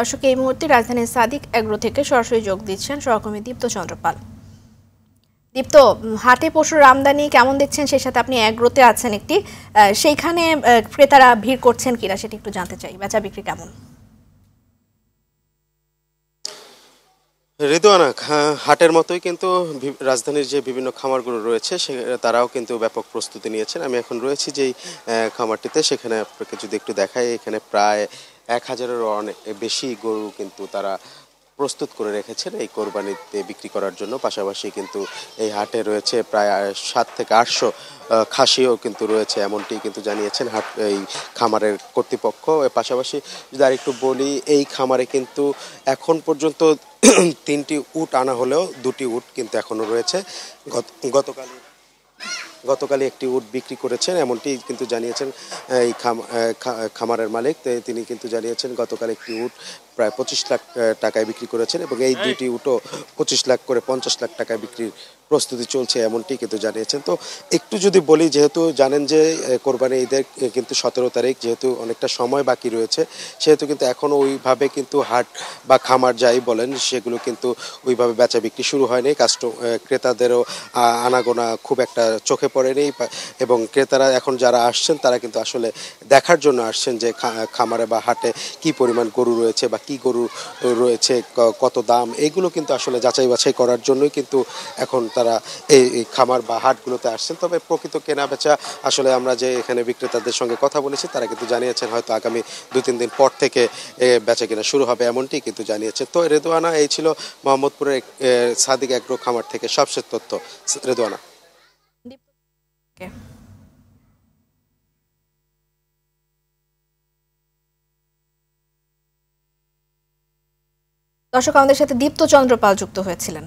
দর্শক এই মুহূর্তে রাজধানীর সাদিক অ্যাগ্রো থেকে সরাসরি যোগ দিচ্ছেন সহকর্মী দীপ্ত চন্দ্রপাল দীপ্ত হাটে পশুর আমদানি কেমন দেখছেন সেই সাথে আপনি অ্যাগ্রোতে আছেন একটি সেইখানে ক্রেতারা ভিড় করছেন কিনা সেটি একটু জানতে চাই বেচা বিক্রি কেমন রেদোয়ানা হ্যাঁ, হাটের মতোই কিন্তু রাজধানীর যে বিভিন্ন খামারগুলো রয়েছে সে তারাও কিন্তু ব্যাপক প্রস্তুতি নিয়েছেন আমি এখন রয়েছি যেই খামারটিতে সেখানে আপনাকে যদি একটু দেখাই এখানে প্রায় এক হাজারেরও অনেক বেশি গরু কিন্তু তারা প্রস্তুত করে রেখেছেন এই কোরবানিতে বিক্রি করার জন্য পাশাপাশি কিন্তু এই হাটে রয়েছে প্রায় সাত থেকে আটশো খাসিও কিন্তু রয়েছে এমনটি কিন্তু জানিয়েছেন হাট এই খামারের কর্তৃপক্ষ পাশাপাশি যদি আর একটু বলি এই খামারে কিন্তু এখন পর্যন্ত তিনটি উট আনা হলেও দুটি উট কিন্তু এখনও রয়েছে গত গতকাল গতকালই একটি উট বিক্রি করেছেন এমনটি কিন্তু জানিয়েছেন এই খামারের মালিক তিনি কিন্তু জানিয়েছেন গতকাল একটি উট প্রায় পঁচিশ লাখ টাকায় বিক্রি করেছেন এবং এই দুটি উটও পঁচিশ লাখ করে পঞ্চাশ লাখ টাকায় বিক্রির প্রস্তুতি চলছে এমনটি কিন্তু জানিয়েছেন তো একটু যদি বলি যেহেতু জানেন যে কোরবানি ঈদের কিন্তু সতেরো তারিখ যেহেতু অনেকটা সময় বাকি রয়েছে সেহেতু কিন্তু এখনও ওইভাবে কিন্তু হাট বা খামার যাই বলেন সেগুলো কিন্তু ওইভাবে বেচা বিক্রি শুরু হয়নি কাস্টম ক্রেতাদেরও আনাগোনা খুব একটা চোখে পড়েনি এবং ক্রেতারা এখন যারা আসছেন তারা কিন্তু আসলে দেখার জন্য আসছেন যে খামারে বা হাটে কি পরিমাণ গরু রয়েছে বা কি গরু রয়েছে কত দাম এগুলো কিন্তু আসলে যাচাই বাছাই করার জন্যই কিন্তু এখন তারা এই খামার বা হাটগুলোতে আসছেন তবে প্রকৃত কেনা বেচা আসলে আমরা যে এখানে বিক্রেতাদের সঙ্গে কথা বলেছি তারা কিন্তু জানিয়েছেন হয়তো আগামী দু তিন দিন পর থেকে বেচা কেনা শুরু হবে এমনটি কিন্তু জানিয়েছে তো রেদোয়ানা এই ছিল মোহাম্মদপুরের সাদিক অ্যাগ্রো খামার থেকে সবশেষ তথ্য রেদোয়ানা দর্শক আমাদের সাথে দীপ্ত পাল যুক্ত হয়েছিলেন